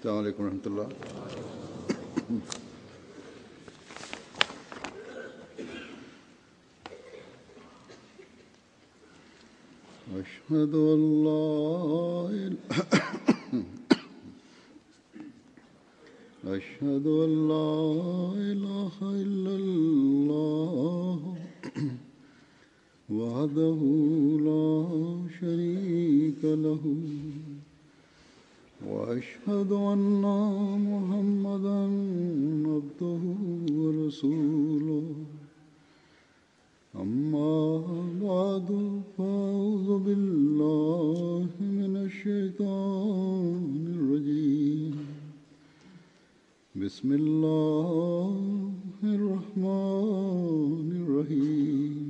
السلام عليكم ورحمة الله أشهد أن لا أشهد أن لا إله إلا الله وحده لا شريك له واشهد ان محمدا عبده ورسوله اما بعد فاعوذ بالله من الشيطان الرجيم بسم الله الرحمن الرحيم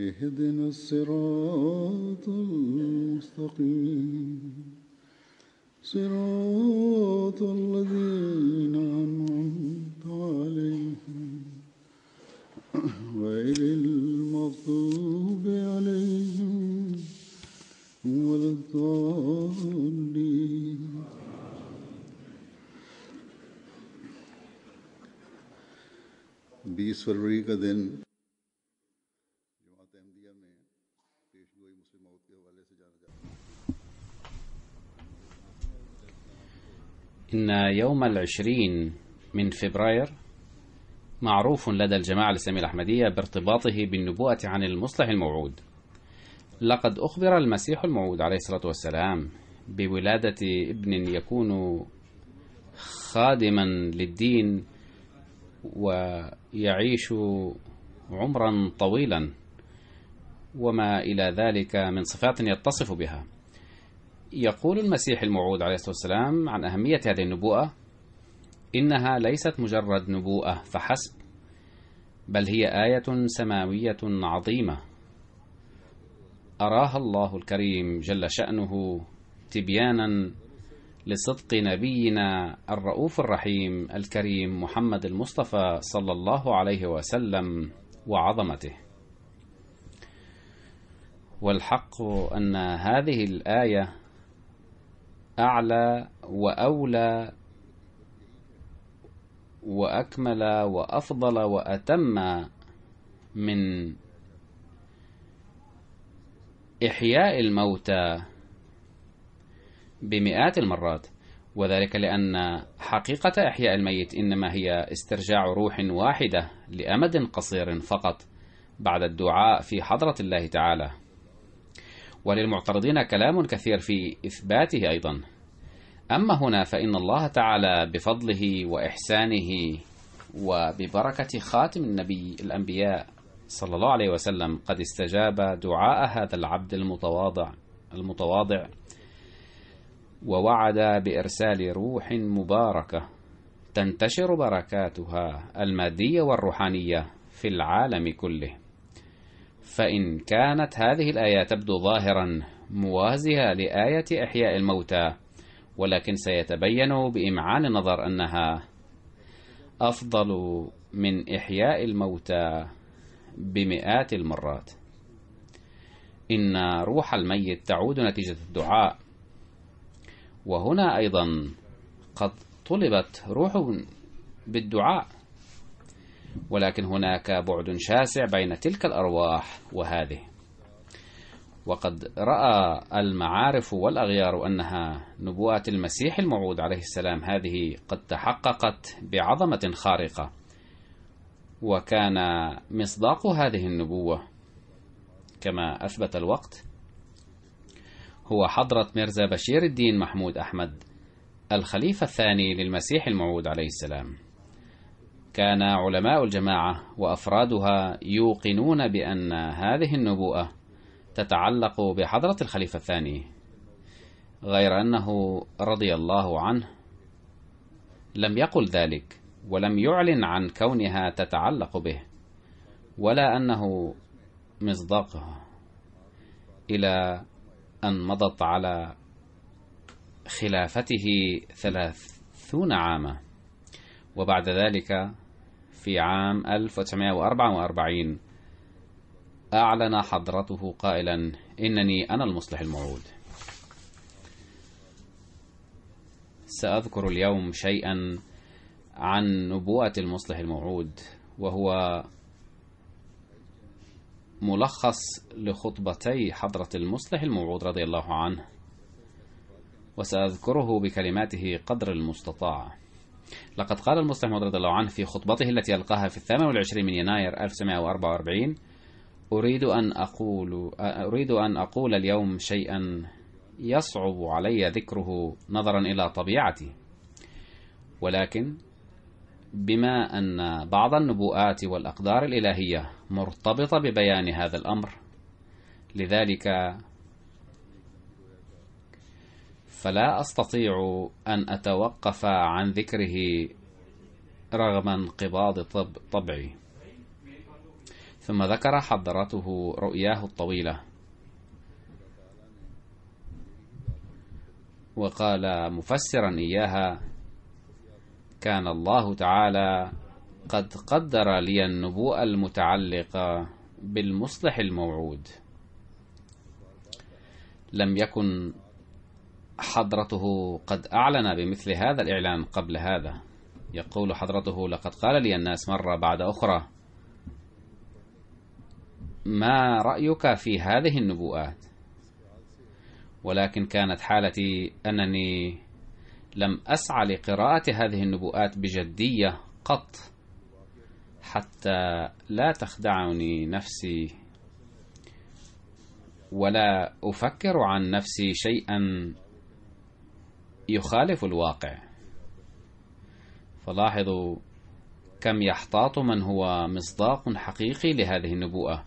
اهدنا الصراط المستقيم صراط الذين أنعمت عليهم غير المغضوب عليهم ولا الضالين बीस फरवरी का أن يوم العشرين من فبراير معروف لدى الجماعة الإسلامية الأحمدية بارتباطه بالنبوءة عن المصلح الموعود لقد أخبر المسيح الموعود عليه الصلاة والسلام بولادة ابن يكون خادما للدين ويعيش عمرا طويلا وما إلى ذلك من صفات يتصف بها يقول المسيح الموعود عليه الصلاة والسلام عن أهمية هذه النبوءة إنها ليست مجرد نبوءة فحسب بل هي آية سماوية عظيمة أراها الله الكريم جل شأنه تبيانا لصدق نبينا الرؤوف الرحيم الكريم محمد المصطفى صلى الله عليه وسلم وعظمته والحق أن هذه الآية أعلى وأولى وأكمل وأفضل وأتم من إحياء الموتى بمئات المرات وذلك لأن حقيقة إحياء الميت إنما هي استرجاع روح واحدة لأمد قصير فقط بعد الدعاء في حضرة الله تعالى وللمعترضين كلام كثير في إثباته أيضا أما هنا فإن الله تعالى بفضله وإحسانه وببركة خاتم النبي الأنبياء صلى الله عليه وسلم قد استجاب دعاء هذا العبد المتواضع المتواضع ووعد بإرسال روح مباركة تنتشر بركاتها المادية والروحانية في العالم كله فإن كانت هذه الآية تبدو ظاهرا موازية لآية إحياء الموتى ولكن سيتبين بإمعان النظر أنها أفضل من إحياء الموتى بمئات المرات إن روح الميت تعود نتيجة الدعاء وهنا أيضا قد طلبت روح بالدعاء ولكن هناك بعد شاسع بين تلك الأرواح وهذه وقد رأى المعارف والأغيار أنها نبوات المسيح الموعود عليه السلام هذه قد تحققت بعظمة خارقة وكان مصداق هذه النبوة كما أثبت الوقت هو حضرة ميرزا بشير الدين محمود أحمد الخليفة الثاني للمسيح الموعود عليه السلام كان علماء الجماعة وأفرادها يوقنون بأن هذه النبوءة تتعلق بحضرة الخليفة الثاني غير أنه رضي الله عنه لم يقل ذلك ولم يعلن عن كونها تتعلق به ولا أنه مصداقه إلى أن مضت على خلافته ثلاثون عاما وبعد ذلك في عام 1944 أعلن حضرته قائلا إنني أنا المصلح الموعود سأذكر اليوم شيئا عن نبوءة المصلح الموعود وهو ملخص لخطبتي حضرة المصلح الموعود رضي الله عنه وسأذكره بكلماته قدر المستطاع لقد قال المستعمر رضي الله عنه في خطبته التي ألقاها في الثامن والعشرين من يناير 1944 أريد أن أقول أريد أن أقول اليوم شيئا يصعب علي ذكره نظرا إلى طبيعتي ولكن بما أن بعض النبوءات والأقدار الإلهية مرتبطة ببيان هذا الأمر لذلك فلا أستطيع أن أتوقف عن ذكره رغم انقباض طب طبعي ثم ذكر حضرته رؤياه الطويلة وقال مفسرا إياها كان الله تعالى قد قدر لي النبوءة المتعلقة بالمصلح الموعود لم يكن حضرته قد أعلن بمثل هذا الإعلان قبل هذا يقول حضرته لقد قال لي الناس مرة بعد أخرى ما رأيك في هذه النبوءات ولكن كانت حالتي أنني لم أسعى لقراءة هذه النبوءات بجدية قط حتى لا تخدعني نفسي ولا أفكر عن نفسي شيئا يخالف الواقع فلاحظوا كم يحتاط من هو مصداق حقيقي لهذه النبوءة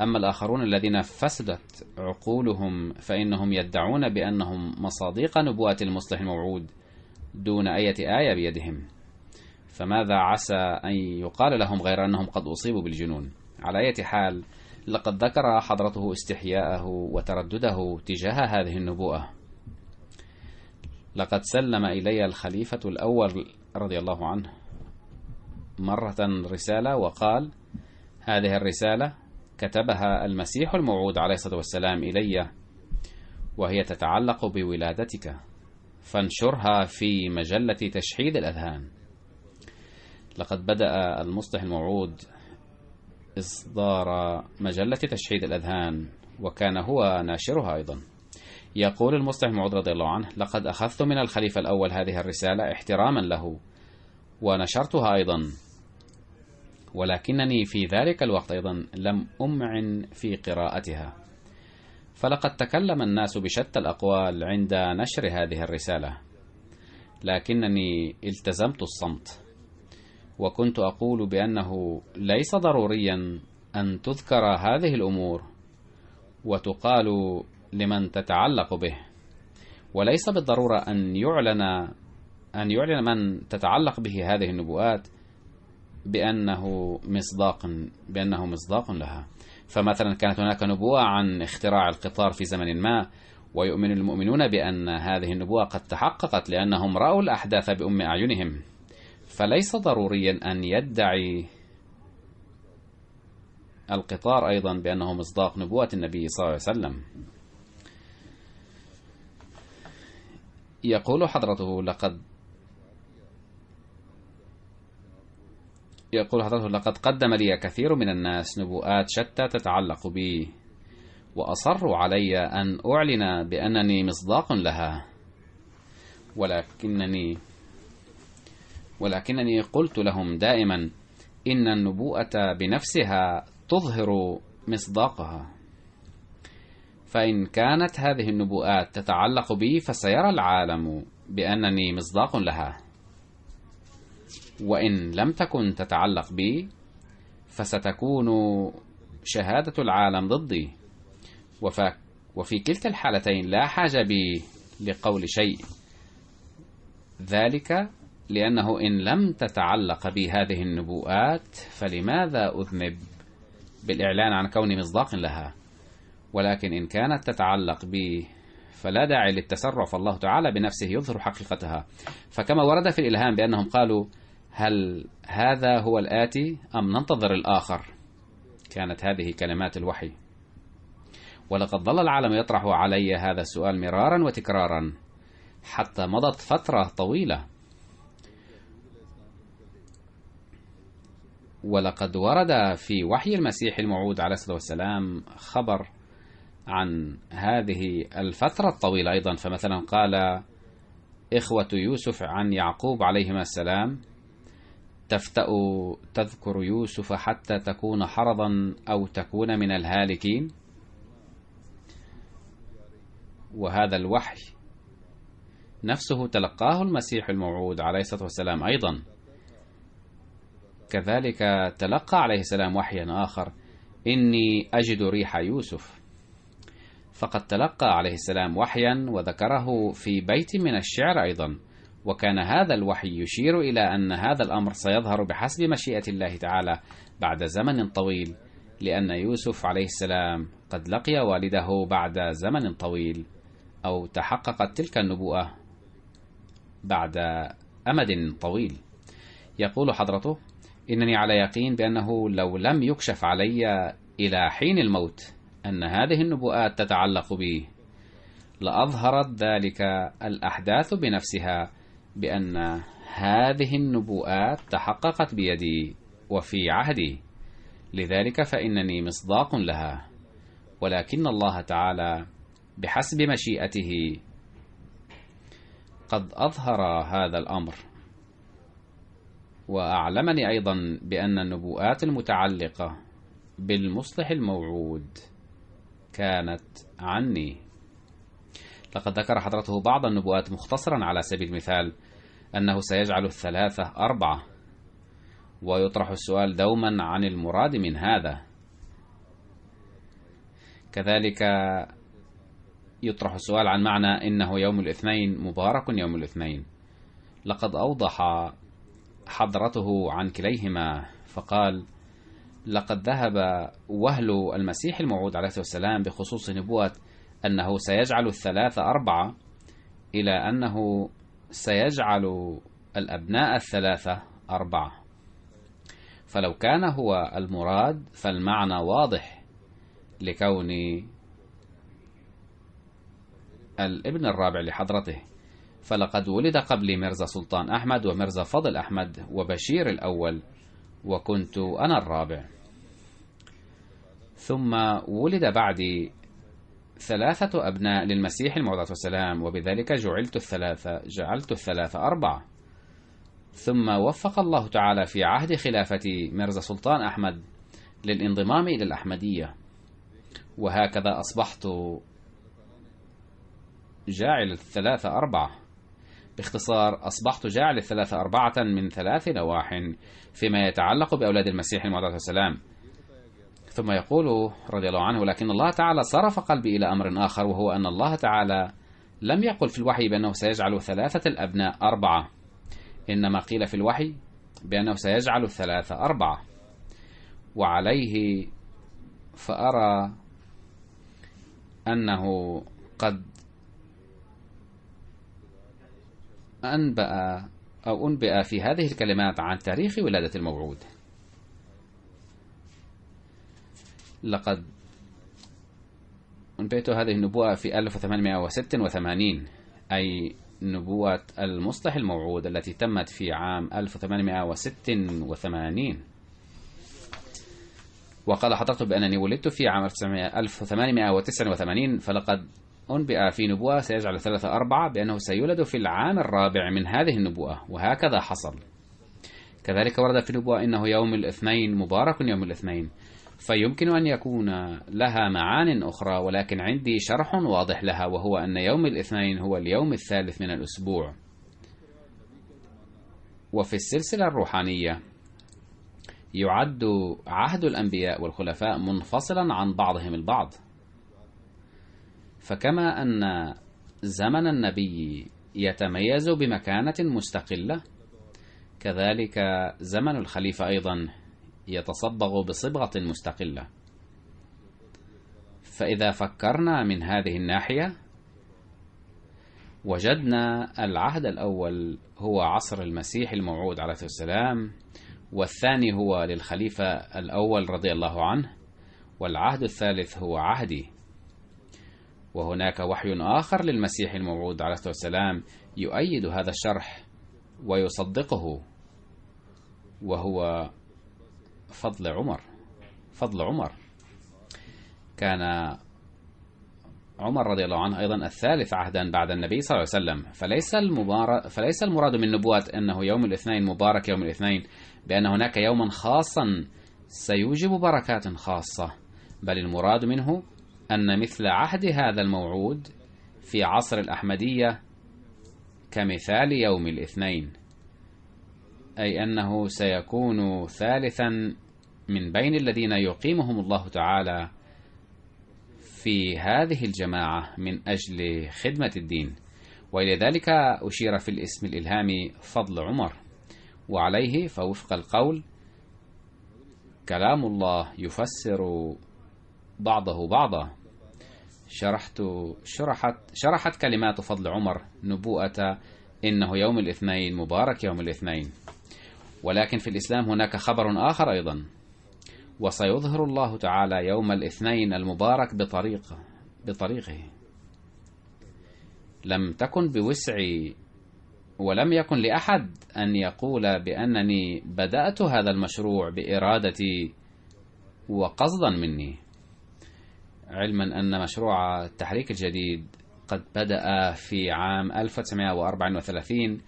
أما الآخرون الذين فسدت عقولهم فإنهم يدعون بأنهم مصادق نبوءة المصلح الموعود دون أية آية بيدهم فماذا عسى أن يقال لهم غير أنهم قد أصيبوا بالجنون على أية حال لقد ذكر حضرته استحياءه وتردده تجاه هذه النبوءة لقد سلم إلي الخليفة الأول رضي الله عنه مرة رسالة وقال هذه الرسالة كتبها المسيح الموعود عليه الصلاة والسلام إلي وهي تتعلق بولادتك فانشرها في مجلة تشحيد الأذهان لقد بدأ المصلح الموعود إصدار مجلة تشحيد الأذهان وكان هو ناشرها أيضا يقول المصلح معود رضي الله عنه لقد أخذت من الخليفة الأول هذه الرسالة احتراما له ونشرتها أيضا ولكنني في ذلك الوقت أيضا لم أمعن في قراءتها فلقد تكلم الناس بشتى الأقوال عند نشر هذه الرسالة لكنني التزمت الصمت وكنت أقول بأنه ليس ضروريا أن تذكر هذه الأمور وتقال لمن تتعلق به وليس بالضرورة أن يعلن أن يعلن من تتعلق به هذه النبوءات بأنه مصداق بأنه مصداق لها فمثلا كانت هناك نبوءة عن اختراع القطار في زمن ما ويؤمن المؤمنون بأن هذه النبوءة قد تحققت لأنهم رأوا الأحداث بأم أعينهم فليس ضروريا أن يدعي القطار أيضا بأنه مصداق نبوة النبي صلى الله عليه وسلم يقول حضرته لقد يقول حضرته لقد قدم لي كثير من الناس نبوءات شتى تتعلق بي وأصروا علي أن أعلن بأنني مصداق لها ولكنني ولكنني قلت لهم دائما إن النبوءة بنفسها تظهر مصداقها فإن كانت هذه النبوءات تتعلق بي فسيرى العالم بأنني مصداق لها وإن لم تكن تتعلق بي فستكون شهادة العالم ضدي وفي كلتا الحالتين لا حاجة بي لقول شيء ذلك لأنه إن لم تتعلق بي هذه النبوءات فلماذا أذنب بالإعلان عن كوني مصداق لها؟ ولكن إن كانت تتعلق به فلا داعي للتسرع فالله تعالى بنفسه يظهر حقيقتها فكما ورد في الإلهام بأنهم قالوا هل هذا هو الآتي أم ننتظر الآخر كانت هذه كلمات الوحي ولقد ظل العالم يطرح علي هذا السؤال مرارا وتكرارا حتى مضت فترة طويلة ولقد ورد في وحي المسيح الموعود عليه الصلاة والسلام خبر عن هذه الفترة الطويلة أيضا فمثلا قال إخوة يوسف عن يعقوب عليهما السلام تفتأ تذكر يوسف حتى تكون حرضا أو تكون من الهالكين وهذا الوحي نفسه تلقاه المسيح الموعود عليه الصلاة والسلام أيضا كذلك تلقى عليه السلام وحيا آخر إني أجد ريح يوسف فقد تلقى عليه السلام وحيا وذكره في بيت من الشعر أيضا وكان هذا الوحي يشير إلى أن هذا الأمر سيظهر بحسب مشيئة الله تعالى بعد زمن طويل لأن يوسف عليه السلام قد لقي والده بعد زمن طويل أو تحققت تلك النبوءة بعد أمد طويل يقول حضرته إنني على يقين بأنه لو لم يكشف علي إلى حين الموت أن هذه النبوءات تتعلق به لأظهرت ذلك الأحداث بنفسها بأن هذه النبوءات تحققت بيدي وفي عهدي لذلك فإنني مصداق لها ولكن الله تعالى بحسب مشيئته قد أظهر هذا الأمر وأعلمني أيضا بأن النبوءات المتعلقة بالمصلح الموعود كانت عني لقد ذكر حضرته بعض النبوات مختصرا على سبيل المثال أنه سيجعل الثلاثة أربعة ويطرح السؤال دوما عن المراد من هذا كذلك يطرح السؤال عن معنى إنه يوم الاثنين مبارك يوم الاثنين لقد أوضح حضرته عن كليهما فقال لقد ذهب وهل المسيح الموعود عليه الصلاة والسلام بخصوص نبوة أنه سيجعل الثلاثة أربعة إلى أنه سيجعل الأبناء الثلاثة أربعة فلو كان هو المراد فالمعنى واضح لكون الابن الرابع لحضرته فلقد ولد قبل مرزا سلطان أحمد ومرزا فضل أحمد وبشير الأول وكنت أنا الرابع ثم ولد بعدي ثلاثة أبناء للمسيح الموضة والسلام وبذلك جعلت الثلاثة جعلت الثلاثة أربعة ثم وفق الله تعالى في عهد خلافة مرزا سلطان أحمد للانضمام إلى الأحمدية وهكذا أصبحت جاعل الثلاثة أربعة باختصار أصبحت جاعل الثلاثة أربعة من ثلاث نواح فيما يتعلق بأولاد المسيح الموعود والسلام ثم يقول رضي الله عنه لكن الله تعالى صرف قلبي إلى أمر آخر وهو أن الله تعالى لم يقل في الوحي بأنه سيجعل ثلاثة الأبناء أربعة إنما قيل في الوحي بأنه سيجعل الثلاثة أربعة وعليه فأرى أنه قد أنبأ أو أنبئ في هذه الكلمات عن تاريخ ولادة الموعود لقد أنبئت هذه النبوءة في 1886 أي نبوءة المصلح الموعود التي تمت في عام 1886 وقال حضرته بأنني ولدت في عام 1889 فلقد أنبئ في نبوءة سيجعل ثلاثة أربعة بأنه سيولد في العام الرابع من هذه النبوءة وهكذا حصل كذلك ورد في نبوءة إنه يوم الاثنين مبارك يوم الاثنين فيمكن أن يكون لها معان أخرى ولكن عندي شرح واضح لها وهو أن يوم الاثنين هو اليوم الثالث من الأسبوع وفي السلسلة الروحانية يعد عهد الأنبياء والخلفاء منفصلا عن بعضهم البعض فكما أن زمن النبي يتميز بمكانة مستقلة كذلك زمن الخليفة أيضا يتصبغ بصبغة مستقلة فإذا فكرنا من هذه الناحية وجدنا العهد الأول هو عصر المسيح الموعود عليه السلام والثاني هو للخليفة الأول رضي الله عنه والعهد الثالث هو عهدي وهناك وحي آخر للمسيح الموعود عليه الصلاة والسلام يؤيد هذا الشرح ويصدقه وهو فضل عمر فضل عمر كان عمر رضي الله عنه أيضا الثالث عهدا بعد النبي صلى الله عليه وسلم فليس, المبار... فليس المراد من نبوة أنه يوم الاثنين مبارك يوم الاثنين بأن هناك يوما خاصا سيوجب بركات خاصة بل المراد منه أن مثل عهد هذا الموعود في عصر الأحمدية كمثال يوم الاثنين أي أنه سيكون ثالثا من بين الذين يقيمهم الله تعالى في هذه الجماعة من أجل خدمة الدين ولذلك أشير في الاسم الإلهامي فضل عمر وعليه فوفق القول كلام الله يفسر بعضه بعضا شرحت شرحت شرحت كلمات فضل عمر نبوءة إنه يوم الاثنين مبارك يوم الاثنين ولكن في الإسلام هناك خبر آخر أيضا وسيظهر الله تعالى يوم الاثنين المبارك بطريقة بطريقه لم تكن بوسعي ولم يكن لأحد أن يقول بأنني بدأت هذا المشروع بإرادتي وقصدا مني علما أن مشروع التحريك الجديد قد بدأ في عام 1934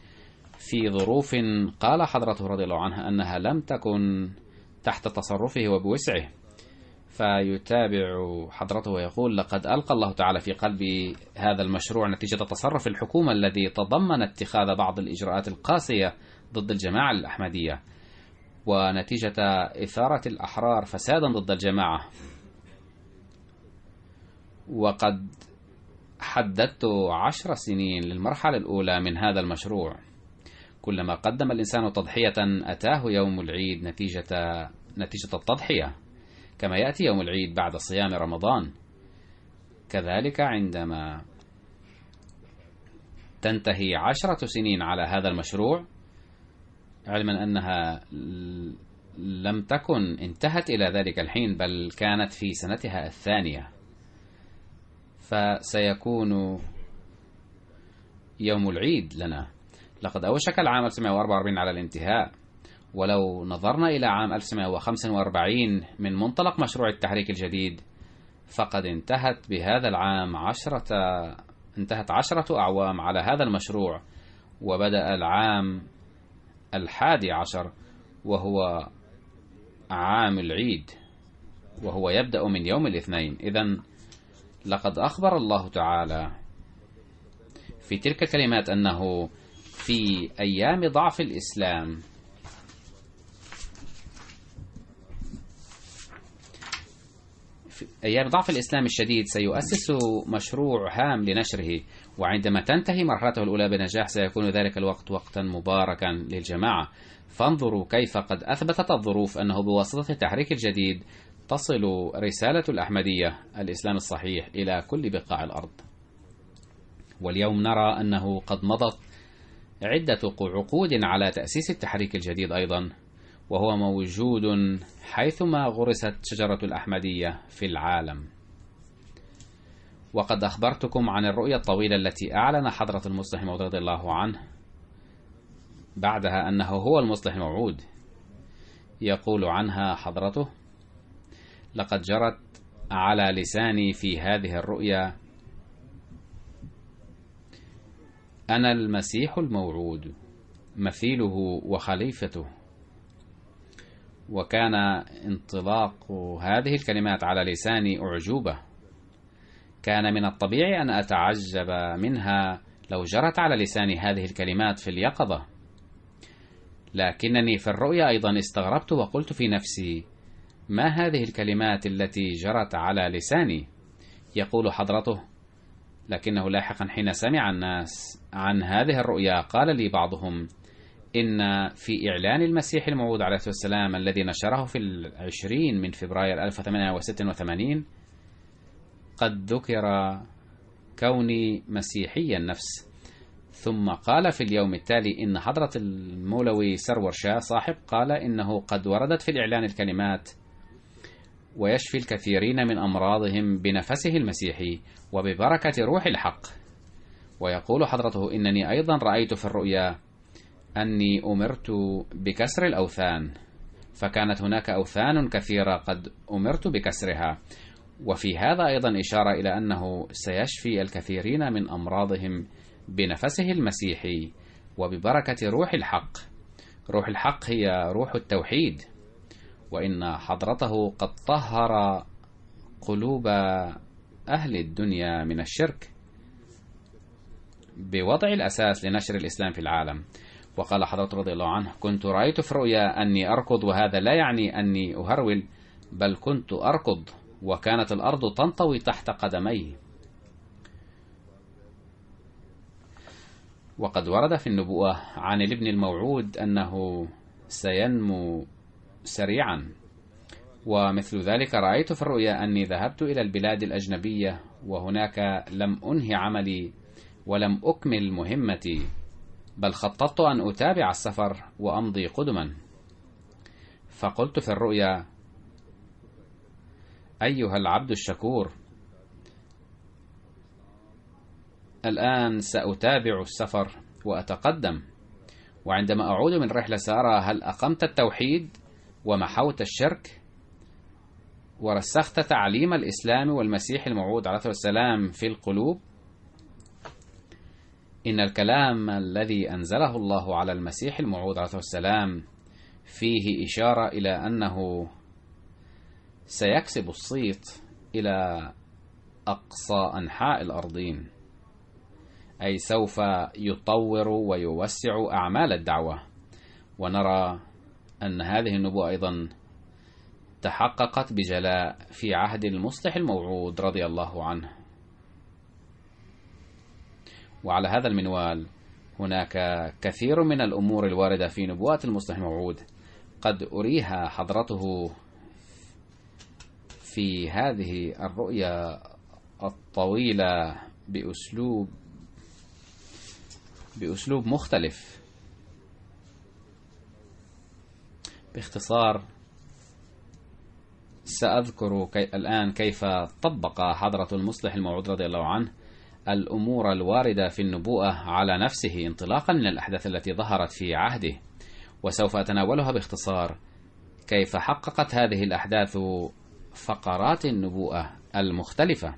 في ظروف قال حضرته رضي الله عنها أنها لم تكن تحت تصرفه وبوسعه فيتابع حضرته ويقول لقد ألقى الله تعالى في قلبي هذا المشروع نتيجة تصرف الحكومة الذي تضمن اتخاذ بعض الإجراءات القاسية ضد الجماعة الأحمدية ونتيجة إثارة الأحرار فسادا ضد الجماعة وقد حددت عشر سنين للمرحلة الأولى من هذا المشروع كلما قدم الإنسان تضحية أتاه يوم العيد نتيجة نتيجة التضحية كما يأتي يوم العيد بعد صيام رمضان كذلك عندما تنتهي عشرة سنين على هذا المشروع علما أنها لم تكن انتهت إلى ذلك الحين بل كانت في سنتها الثانية فسيكون يوم العيد لنا لقد أوشك العام 1944 على الانتهاء ولو نظرنا إلى عام 1945 من منطلق مشروع التحريك الجديد فقد انتهت بهذا العام عشرة انتهت عشرة أعوام على هذا المشروع وبدأ العام الحادي عشر وهو عام العيد وهو يبدأ من يوم الاثنين إذا لقد أخبر الله تعالى في تلك الكلمات أنه في أيام ضعف الإسلام في أيام ضعف الإسلام الشديد سيؤسس مشروع هام لنشره وعندما تنتهي مرحلته الأولى بنجاح سيكون ذلك الوقت وقتا مباركا للجماعة فانظروا كيف قد أثبتت الظروف أنه بواسطة التحريك الجديد تصل رسالة الأحمدية الإسلام الصحيح إلى كل بقاع الأرض واليوم نرى أنه قد مضت عدة عقود على تأسيس التحريك الجديد أيضا وهو موجود حيثما غرست شجرة الأحمدية في العالم وقد أخبرتكم عن الرؤية الطويلة التي أعلن حضرة المصلح الموعود رضي الله عنه بعدها أنه هو المصلح الموعود يقول عنها حضرته لقد جرت على لساني في هذه الرؤيا أنا المسيح الموعود مثيله وخليفته وكان انطلاق هذه الكلمات على لساني أعجوبة كان من الطبيعي أن أتعجب منها لو جرت على لساني هذه الكلمات في اليقظة لكنني في الرؤيا أيضا استغربت وقلت في نفسي ما هذه الكلمات التي جرت على لساني يقول حضرته لكنه لاحقا حين سمع الناس عن هذه الرؤيا قال لي بعضهم إن في إعلان المسيح الموعود عليه الصلاة والسلام الذي نشره في العشرين من فبراير 1886 قد ذكر كوني مسيحي النفس ثم قال في اليوم التالي إن حضرة المولوي سرور شاه صاحب قال إنه قد وردت في الإعلان الكلمات ويشفي الكثيرين من أمراضهم بنفسه المسيحي وببركة روح الحق ويقول حضرته إنني أيضا رأيت في الرؤيا أني أمرت بكسر الأوثان فكانت هناك أوثان كثيرة قد أمرت بكسرها وفي هذا أيضا إشارة إلى أنه سيشفي الكثيرين من أمراضهم بنفسه المسيحي وببركة روح الحق روح الحق هي روح التوحيد وإن حضرته قد طهر قلوب أهل الدنيا من الشرك بوضع الأساس لنشر الإسلام في العالم وقال حضرته رضي الله عنه كنت رأيت في رؤيا أني أركض وهذا لا يعني أني أهرول بل كنت أركض وكانت الأرض تنطوي تحت قدمي وقد ورد في النبوة عن الابن الموعود أنه سينمو سريعا ومثل ذلك رأيت في الرؤيا أني ذهبت إلى البلاد الأجنبية وهناك لم أنهي عملي ولم أكمل مهمتي بل خططت أن أتابع السفر وأمضي قدما فقلت في الرؤيا أيها العبد الشكور الآن سأتابع السفر وأتقدم وعندما أعود من رحلة سأرى هل أقمت التوحيد ومحوت الشرك ورسخت تعليم الإسلام والمسيح الموعود عليه السلام في القلوب إن الكلام الذي أنزله الله على المسيح الموعود عليه السلام فيه إشارة إلى أنه سيكسب الصيت إلى أقصى أنحاء الأرضين أي سوف يطور ويوسع أعمال الدعوة ونرى أن هذه النبوة أيضا تحققت بجلاء في عهد المصلح الموعود رضي الله عنه وعلى هذا المنوال هناك كثير من الأمور الواردة في نبوات المصلح الموعود قد أريها حضرته في هذه الرؤية الطويلة بأسلوب بأسلوب مختلف باختصار سأذكر كي الآن كيف طبق حضرة المصلح الموعود رضي الله عنه الأمور الواردة في النبوءة على نفسه انطلاقا من الأحداث التي ظهرت في عهده وسوف أتناولها باختصار كيف حققت هذه الأحداث فقرات النبوءة المختلفة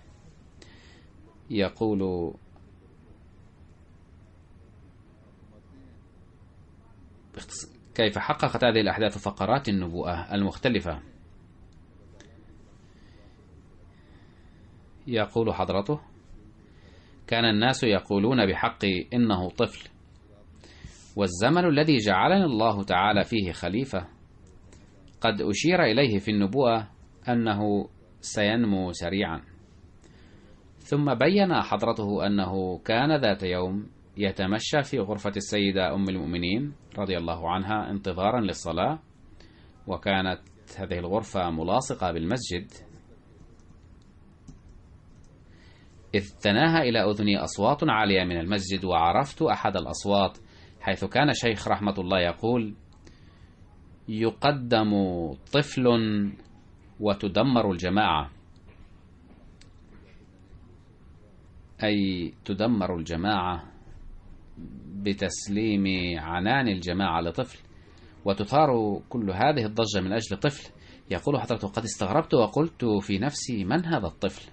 يقول باختصار كيف حققت هذه الأحداث فقرات النبوءة المختلفة يقول حضرته كان الناس يقولون بحق إنه طفل والزمن الذي جعلني الله تعالى فيه خليفة قد أشير إليه في النبوءة أنه سينمو سريعا ثم بين حضرته أنه كان ذات يوم يتمشى في غرفة السيدة أم المؤمنين رضي الله عنها انتظارا للصلاة وكانت هذه الغرفة ملاصقة بالمسجد إذ تناهى إلى أذني أصوات عالية من المسجد وعرفت أحد الأصوات حيث كان شيخ رحمة الله يقول يقدم طفل وتدمر الجماعة أي تدمر الجماعة بتسليم عنان الجماعة لطفل وتثار كل هذه الضجة من أجل طفل يقول حضرته قد استغربت وقلت في نفسي من هذا الطفل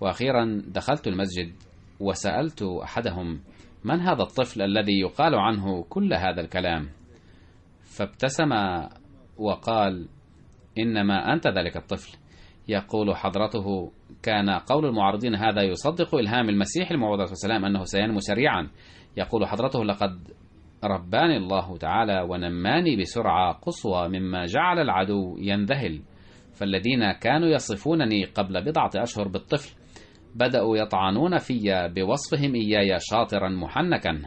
وأخيرا دخلت المسجد وسألت أحدهم من هذا الطفل الذي يقال عنه كل هذا الكلام فابتسم وقال إنما أنت ذلك الطفل يقول حضرته كان قول المعارضين هذا يصدق إلهام المسيح الموعود والسلام أنه سينمو سريعا يقول حضرته لقد رباني الله تعالى ونماني بسرعة قصوى مما جعل العدو ينذهل فالذين كانوا يصفونني قبل بضعة أشهر بالطفل بدأوا يطعنون في بوصفهم إياي شاطرا محنكا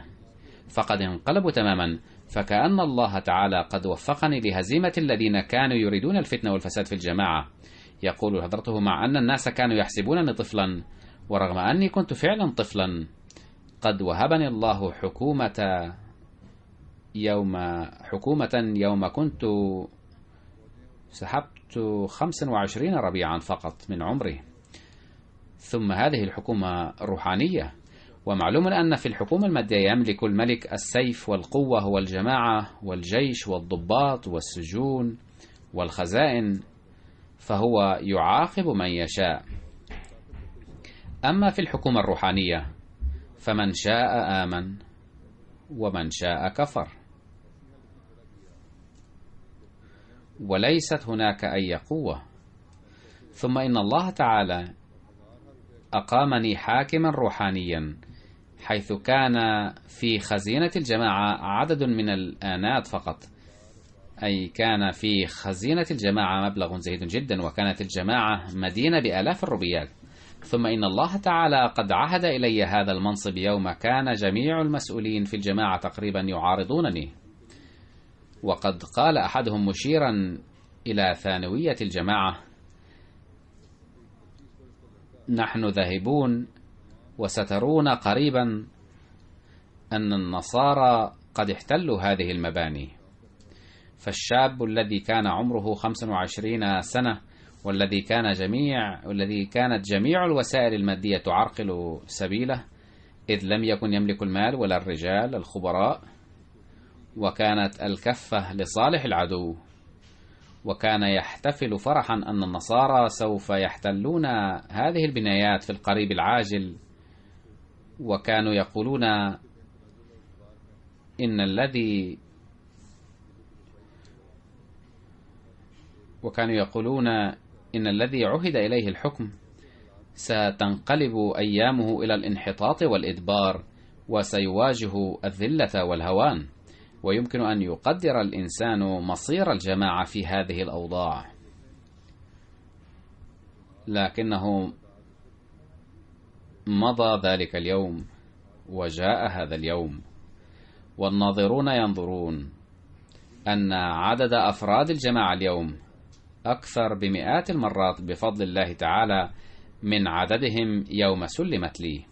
فقد انقلبوا تماما فكأن الله تعالى قد وفقني لهزيمة الذين كانوا يريدون الفتنة والفساد في الجماعة يقول حضرته مع أن الناس كانوا يحسبونني طفلا ورغم أني كنت فعلا طفلا قد وهبني الله حكومة يوم حكومة يوم كنت سحبت 25 ربيعا فقط من عمري ثم هذه الحكومة روحانية ومعلوم أن في الحكومة المادية يملك الملك السيف والقوة والجماعة والجيش والضباط والسجون والخزائن فهو يعاقب من يشاء أما في الحكومة الروحانية فمن شاء آمن ومن شاء كفر وليست هناك أي قوة ثم إن الله تعالى أقامني حاكما روحانيا حيث كان في خزينة الجماعة عدد من الآنات فقط أي كان في خزينة الجماعة مبلغ زهيد جدا وكانت الجماعة مدينة بآلاف الروبيات ثم إن الله تعالى قد عهد إلي هذا المنصب يوم كان جميع المسؤولين في الجماعة تقريبا يعارضونني وقد قال أحدهم مشيرا إلى ثانوية الجماعة نحن ذاهبون وسترون قريبا أن النصارى قد احتلوا هذه المباني فالشاب الذي كان عمره 25 سنة والذي كان جميع والذي كانت جميع الوسائل المادية تعرقل سبيله إذ لم يكن يملك المال ولا الرجال الخبراء وكانت الكفة لصالح العدو وكان يحتفل فرحا أن النصارى سوف يحتلون هذه البنايات في القريب العاجل وكانوا يقولون إن الذي وكانوا يقولون إن الذي عهد إليه الحكم ستنقلب أيامه إلى الانحطاط والإدبار وسيواجه الذلة والهوان ويمكن أن يقدر الإنسان مصير الجماعة في هذه الأوضاع لكنه مضى ذلك اليوم وجاء هذا اليوم والناظرون ينظرون أن عدد أفراد الجماعة اليوم أكثر بمئات المرات بفضل الله تعالى من عددهم يوم سلمت لي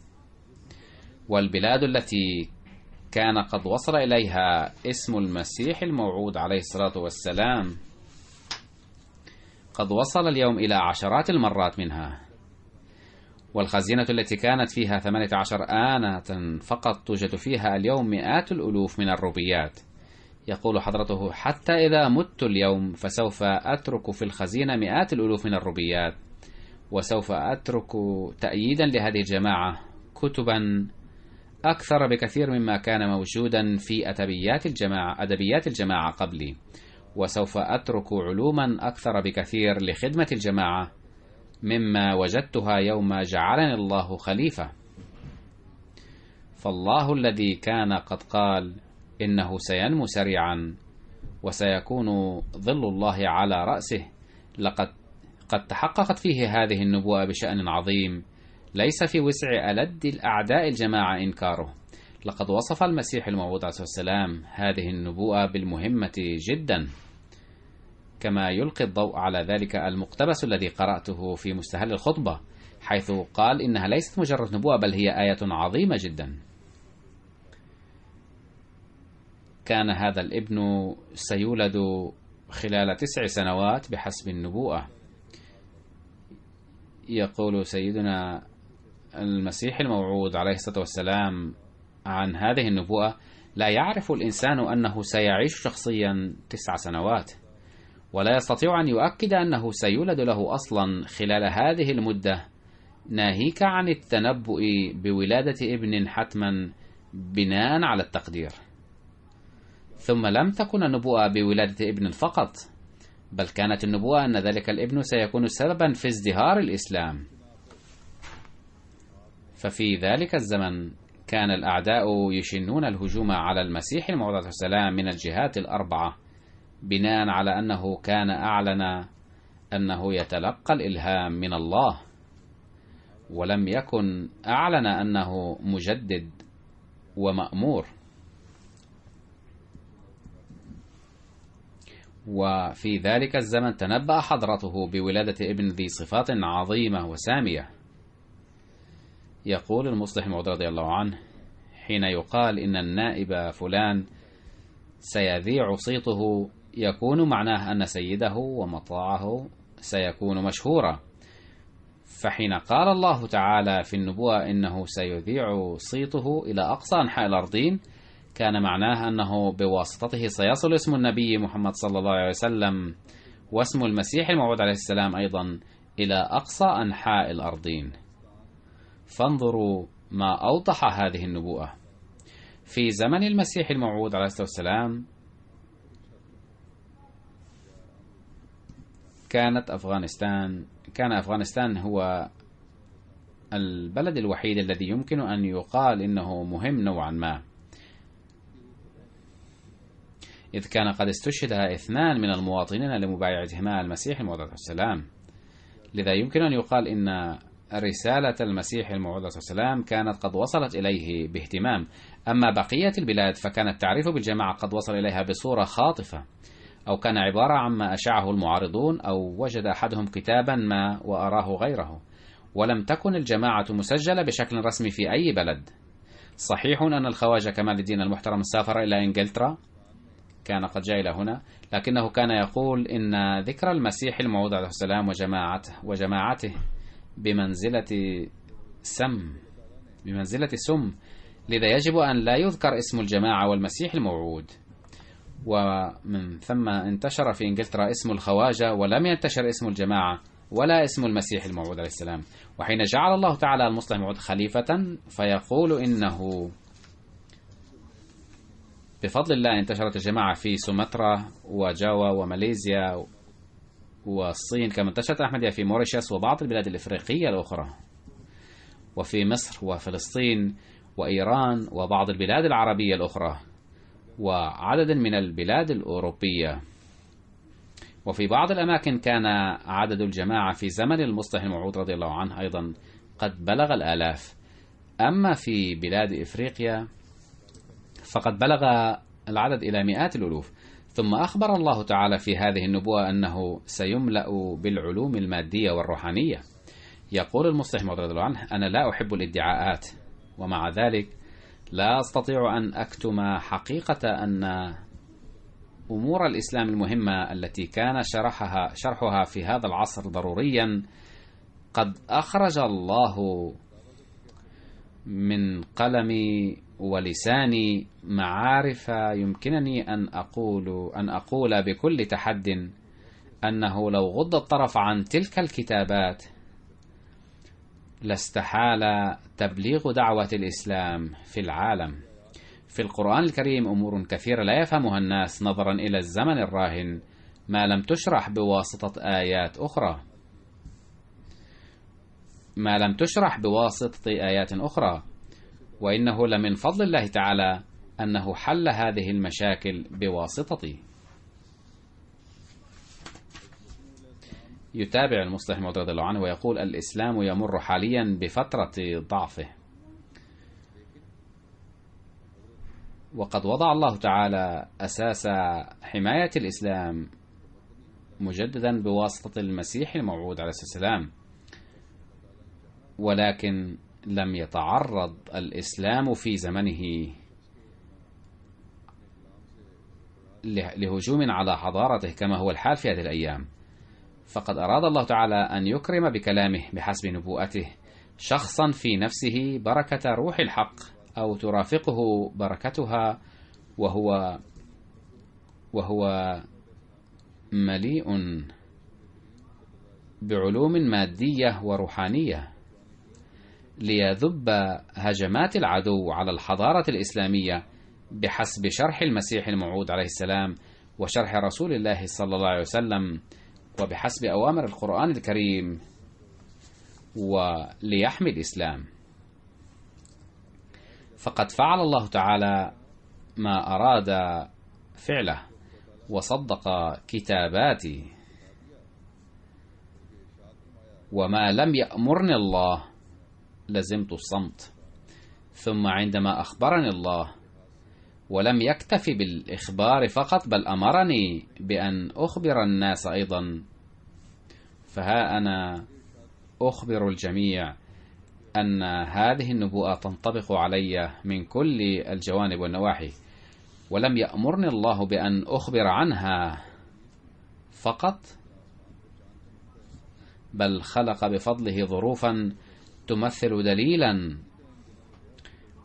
والبلاد التي كان قد وصل إليها اسم المسيح الموعود عليه الصلاة والسلام قد وصل اليوم إلى عشرات المرات منها والخزينة التي كانت فيها ثمانية عشر آنة فقط توجد فيها اليوم مئات الألوف من الروبيات يقول حضرته حتى إذا مت اليوم فسوف أترك في الخزينة مئات الألوف من الروبيات وسوف أترك تأييدا لهذه الجماعة كتبا أكثر بكثير مما كان موجودا في أدبيات الجماعة أدبيات الجماعة قبلي وسوف أترك علوما أكثر بكثير لخدمة الجماعة مما وجدتها يوم جعلني الله خليفة فالله الذي كان قد قال إنه سينمو سريعا وسيكون ظل الله على رأسه لقد قد تحققت فيه هذه النبوءة بشأن عظيم ليس في وسع ألد الأعداء الجماعة إنكاره لقد وصف المسيح الموعود عليه السلام هذه النبوءة بالمهمة جدا كما يلقي الضوء على ذلك المقتبس الذي قرأته في مستهل الخطبة حيث قال إنها ليست مجرد نبوءة بل هي آية عظيمة جدا كان هذا الابن سيولد خلال تسع سنوات بحسب النبوءة يقول سيدنا المسيح الموعود عليه الصلاة والسلام عن هذه النبوءة لا يعرف الإنسان أنه سيعيش شخصيا تسع سنوات ولا يستطيع أن يؤكد أنه سيولد له أصلا خلال هذه المدة ناهيك عن التنبؤ بولادة ابن حتما بناء على التقدير ثم لم تكن النبوءة بولادة ابن فقط بل كانت النبوءة أن ذلك الابن سيكون سببا في ازدهار الإسلام ففي ذلك الزمن كان الأعداء يشنون الهجوم على المسيح الموعود السلام من الجهات الأربعة بناء على أنه كان أعلن أنه يتلقى الإلهام من الله ولم يكن أعلن أنه مجدد ومأمور وفي ذلك الزمن تنبأ حضرته بولادة ابن ذي صفات عظيمة وسامية يقول المصلح الموعود رضي الله عنه حين يقال إن النائب فلان سيذيع صيته يكون معناه أن سيده ومطاعه سيكون مشهورا فحين قال الله تعالى في النبوة إنه سيذيع صيته إلى أقصى أنحاء الأرضين كان معناه أنه بواسطته سيصل اسم النبي محمد صلى الله عليه وسلم واسم المسيح الموعود عليه السلام أيضا إلى أقصى أنحاء الأرضين فانظروا ما أوضح هذه النبوءة في زمن المسيح الموعود عليه الصلاة والسلام كانت أفغانستان كان أفغانستان هو البلد الوحيد الذي يمكن أن يقال إنه مهم نوعا ما إذ كان قد استشهد اثنان من المواطنين لمبايعتهما المسيح عليه السلام لذا يمكن أن يقال إن رسالة المسيح عليه السلام كانت قد وصلت إليه باهتمام أما بقية البلاد فكان التعريف بالجماعة قد وصل إليها بصورة خاطفة أو كان عبارة عما أشعه المعارضون أو وجد أحدهم كتابا ما وأراه غيره ولم تكن الجماعة مسجلة بشكل رسمي في أي بلد صحيح أن الخواجة كمال الدين المحترم سافر إلى إنجلترا كان قد جاء إلى هنا لكنه كان يقول إن ذكر المسيح الموعود عليه السلام وجماعته وجماعته بمنزلة سم بمنزلة سم لذا يجب أن لا يذكر اسم الجماعة والمسيح الموعود ومن ثم انتشر في إنجلترا اسم الخواجة ولم ينتشر اسم الجماعة ولا اسم المسيح الموعود عليه السلام وحين جعل الله تعالى المصلح الموعود خليفة فيقول إنه بفضل الله انتشرت الجماعة في سومطرة وجاوا وماليزيا والصين كما انتشرت الأحمدية في موريشيوس وبعض البلاد الإفريقية الأخرى وفي مصر وفلسطين وإيران وبعض البلاد العربية الأخرى وعدد من البلاد الأوروبية وفي بعض الأماكن كان عدد الجماعة في زمن المصطفى الموعود رضي الله عنه أيضا قد بلغ الآلاف أما في بلاد إفريقيا فقد بلغ العدد إلى مئات الألوف ثم أخبر الله تعالى في هذه النبوة أنه سيملأ بالعلوم المادية والروحانية يقول المصلح رضي الله عنه أنا لا أحب الادعاءات ومع ذلك لا أستطيع أن أكتم حقيقة أن أمور الإسلام المهمة التي كان شرحها شرحها في هذا العصر ضروريا قد أخرج الله من قلم ولساني معارف يمكنني أن أقول أن أقول بكل تحد أنه لو غض الطرف عن تلك الكتابات لاستحال تبليغ دعوة الإسلام في العالم. في القرآن الكريم أمور كثيرة لا يفهمها الناس نظرا إلى الزمن الراهن ما لم تشرح بواسطة آيات أخرى. ما لم تشرح بواسطة آيات أخرى وإنه لمن فضل الله تعالى أنه حل هذه المشاكل بواسطتي يتابع المصلح الموت رضي الله عنه ويقول الإسلام يمر حاليا بفترة ضعفه وقد وضع الله تعالى أساس حماية الإسلام مجددا بواسطة المسيح الموعود عليه السلام ولكن لم يتعرض الإسلام في زمنه لهجوم على حضارته كما هو الحال في هذه الأيام فقد أراد الله تعالى أن يكرم بكلامه بحسب نبوءته شخصا في نفسه بركة روح الحق أو ترافقه بركتها وهو وهو مليء بعلوم مادية وروحانية ليذب هجمات العدو على الحضارة الإسلامية بحسب شرح المسيح الموعود عليه السلام وشرح رسول الله صلى الله عليه وسلم وبحسب أوامر القرآن الكريم وليحمي الإسلام فقد فعل الله تعالى ما أراد فعله وصدق كتاباتي وما لم يأمرني الله لزمت الصمت ثم عندما أخبرني الله ولم يكتف بالإخبار فقط بل أمرني بأن أخبر الناس أيضا فها أنا أخبر الجميع أن هذه النبوءة تنطبق علي من كل الجوانب والنواحي ولم يأمرني الله بأن أخبر عنها فقط بل خلق بفضله ظروفا تمثل دليلا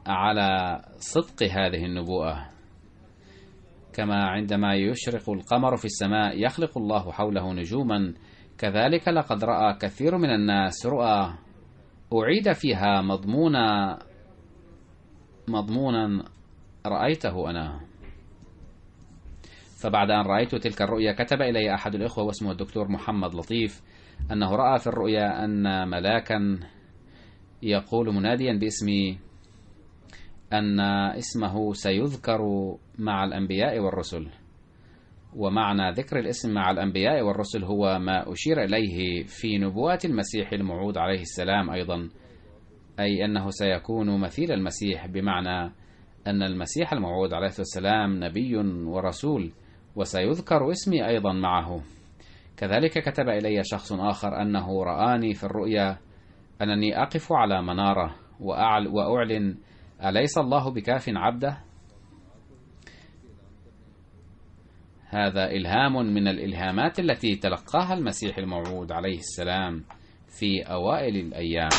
على صدق هذه النبوءة كما عندما يشرق القمر في السماء يخلق الله حوله نجوما كذلك لقد رأى كثير من الناس رؤى أعيد فيها مضمون مضمونا رأيته أنا فبعد أن رأيت تلك الرؤيا كتب إلي أحد الإخوة واسمه الدكتور محمد لطيف أنه رأى في الرؤيا أن ملاكا يقول مناديا باسمي أن اسمه سيذكر مع الأنبياء والرسل ومعنى ذكر الاسم مع الأنبياء والرسل هو ما أشير إليه في نبوات المسيح الموعود عليه السلام أيضا أي أنه سيكون مثيل المسيح بمعنى أن المسيح الموعود عليه السلام نبي ورسول وسيذكر اسمي أيضا معه كذلك كتب إلي شخص آخر أنه رآني في الرؤيا أنني أقف على منارة وأعلن أليس الله بكاف عبده هذا إلهام من الإلهامات التي تلقاها المسيح الموعود عليه السلام في أوائل الأيام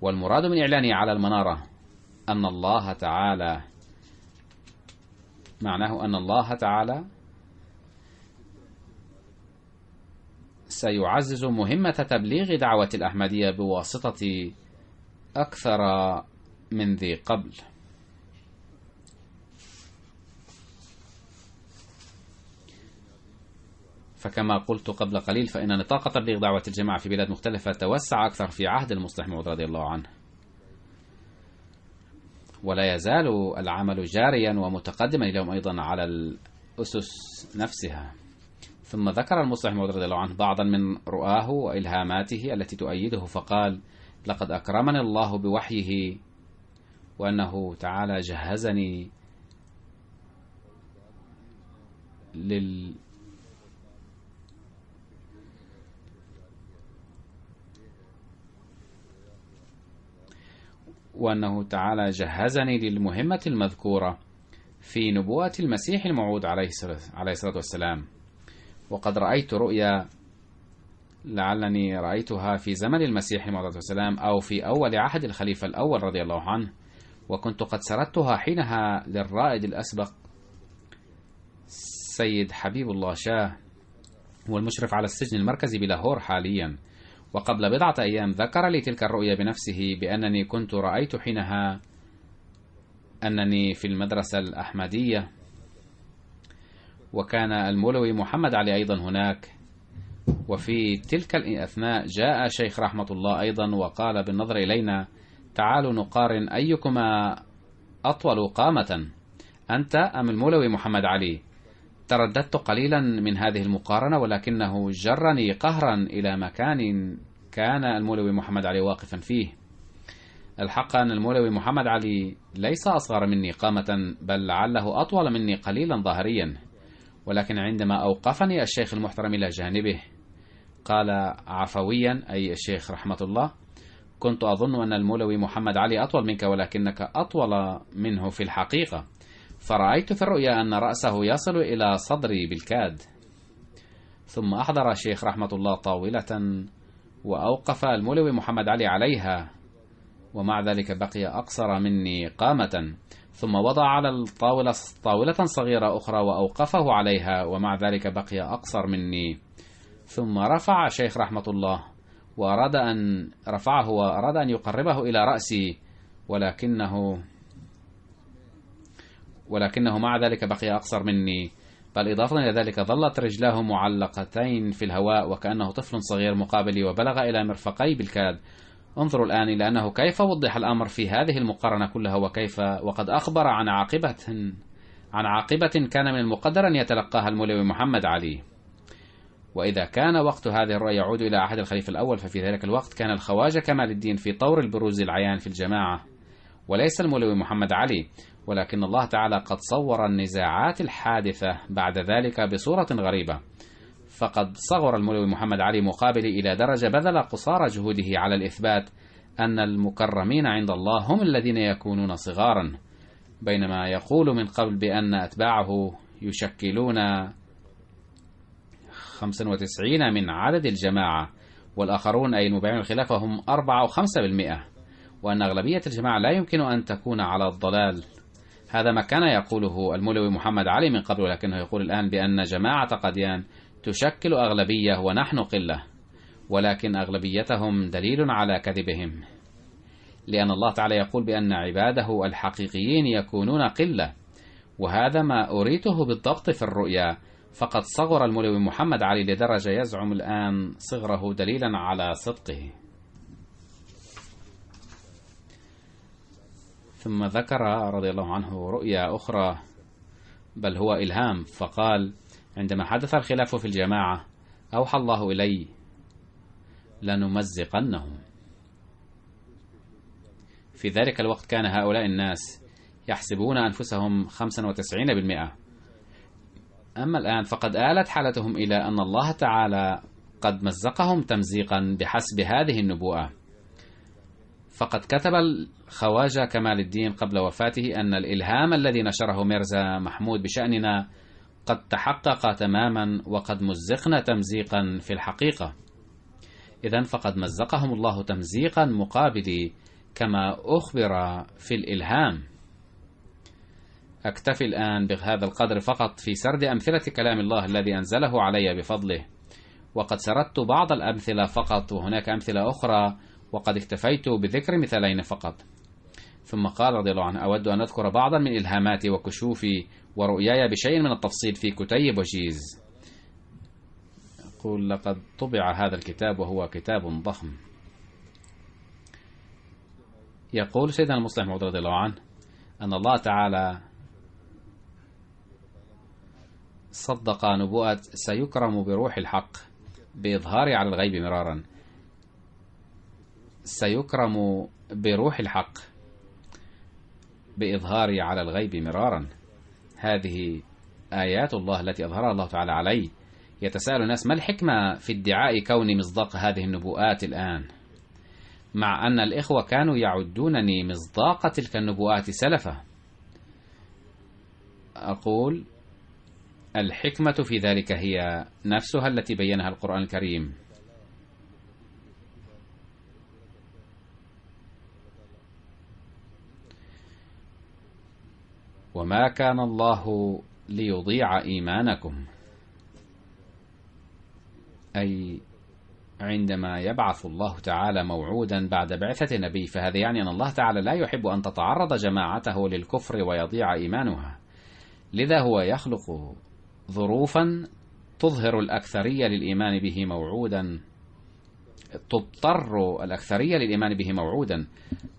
والمراد من إعلاني على المنارة أن الله تعالى معناه أن الله تعالى سيعزز مهمة تبليغ دعوة الأحمدية بواسطة أكثر من ذي قبل فكما قلت قبل قليل فإن نطاق تبليغ دعوة الجماعة في بلاد مختلفة توسع أكثر في عهد المصلح محمود رضي الله عنه ولا يزال العمل جاريا ومتقدما اليوم أيضا على الأسس نفسها ثم ذكر المصلح موعود رضي الله عنه بعضا من رؤاه وإلهاماته التي تؤيده فقال لقد أكرمني الله بوحيه وأنه تعالى جهزني لل وأنه تعالى جهزني للمهمة المذكورة في نبوة المسيح الموعود عليه الصلاة والسلام وقد رأيت رؤيا لعلني رأيتها في زمن المسيح عليه والسلام أو في أول عهد الخليفة الأول رضي الله عنه وكنت قد سردتها حينها للرائد الأسبق سيد حبيب الله شاه والمشرف على السجن المركزي بلاهور حاليا وقبل بضعة أيام ذكر لي تلك الرؤيا بنفسه بأنني كنت رأيت حينها أنني في المدرسة الأحمدية وكان المولوي محمد علي أيضا هناك وفي تلك الأثناء جاء شيخ رحمة الله أيضا وقال بالنظر إلينا تعالوا نقارن أيكما أطول قامة أنت أم المولوي محمد علي ترددت قليلا من هذه المقارنة ولكنه جرني قهرا إلى مكان كان المولوي محمد علي واقفا فيه الحق أن المولوي محمد علي ليس أصغر مني قامة بل لعله أطول مني قليلا ظاهريا ولكن عندما أوقفني الشيخ المحترم إلى جانبه قال عفويا أي الشيخ رحمة الله كنت أظن أن المولوي محمد علي أطول منك ولكنك أطول منه في الحقيقة فرأيت في الرؤيا أن رأسه يصل إلى صدري بالكاد ثم أحضر الشيخ رحمة الله طاولة وأوقف المولوي محمد علي عليها ومع ذلك بقي أقصر مني قامة ثم وضع على الطاولة طاولة صغيرة أخرى وأوقفه عليها ومع ذلك بقي أقصر مني ثم رفع شيخ رحمة الله وأراد أن رفعه وأراد أن يقربه إلى رأسي ولكنه ولكنه مع ذلك بقي أقصر مني بل إضافة إلى ذلك ظلت رجلاه معلقتين في الهواء وكأنه طفل صغير مقابلي وبلغ إلى مرفقي بالكاد انظروا الآن إلى أنه كيف وضح الأمر في هذه المقارنة كلها وكيف وقد أخبر عن عاقبة عن عاقبة كان من المقدر أن يتلقاها الملوي محمد علي وإذا كان وقت هذه الرؤية يعود إلى عهد الخليفة الأول ففي ذلك الوقت كان الخواجة كمال الدين في طور البروز العيان في الجماعة وليس الملوي محمد علي ولكن الله تعالى قد صور النزاعات الحادثة بعد ذلك بصورة غريبة فقد صغر الملوي محمد علي مقابلي إلى درجة بذل قصارى جهوده على الإثبات أن المكرمين عند الله هم الذين يكونون صغارا بينما يقول من قبل بأن أتباعه يشكلون 95 من عدد الجماعة والآخرون أي المبايعون الخلافة هم 4 أو 5% وأن أغلبية الجماعة لا يمكن أن تكون على الضلال هذا ما كان يقوله الملوي محمد علي من قبل ولكنه يقول الآن بأن جماعة قديان تشكل أغلبية ونحن قلة ولكن أغلبيتهم دليل على كذبهم لأن الله تعالى يقول بأن عباده الحقيقيين يكونون قلة وهذا ما أريته بالضبط في الرؤيا فقد صغر الملو محمد علي لدرجة يزعم الآن صغره دليلا على صدقه ثم ذكر رضي الله عنه رؤيا أخرى بل هو إلهام فقال عندما حدث الخلاف في الجماعة أوحى الله إلي لنمزقنهم في ذلك الوقت كان هؤلاء الناس يحسبون أنفسهم 95% أما الآن فقد آلت حالتهم إلى أن الله تعالى قد مزقهم تمزيقا بحسب هذه النبوءة فقد كتب الخواجة كمال الدين قبل وفاته أن الإلهام الذي نشره ميرزا محمود بشأننا قد تحقق تماما وقد مزقنا تمزيقا في الحقيقة إذا فقد مزقهم الله تمزيقا مقابل كما أخبر في الإلهام أكتفي الآن بهذا القدر فقط في سرد أمثلة كلام الله الذي أنزله علي بفضله وقد سردت بعض الأمثلة فقط وهناك أمثلة أخرى وقد اكتفيت بذكر مثالين فقط ثم قال رضي الله عنه أود أن أذكر بعضا من إلهاماتي وكشوفي ورؤياي بشيء من التفصيل في كتيب وجيز يقول لقد طبع هذا الكتاب وهو كتاب ضخم يقول سيدنا المصلح محمود رضي الله عنه أن الله تعالى صدق نبوءة سيكرم بروح الحق بإظهاره على الغيب مرارا سيكرم بروح الحق بإظهاري على الغيب مرارا هذه آيات الله التي أظهرها الله تعالى علي يتساءل الناس ما الحكمة في ادعاء كوني مصداق هذه النبوءات الآن مع أن الإخوة كانوا يعدونني مصداق تلك النبوءات سلفا أقول الحكمة في ذلك هي نفسها التي بينها القرآن الكريم وما كان الله ليضيع إيمانكم أي عندما يبعث الله تعالى موعودا بعد بعثة نبي فهذا يعني أن الله تعالى لا يحب أن تتعرض جماعته للكفر ويضيع إيمانها لذا هو يخلق ظروفا تظهر الأكثرية للإيمان به موعودا تضطر الأكثرية للإيمان به موعودا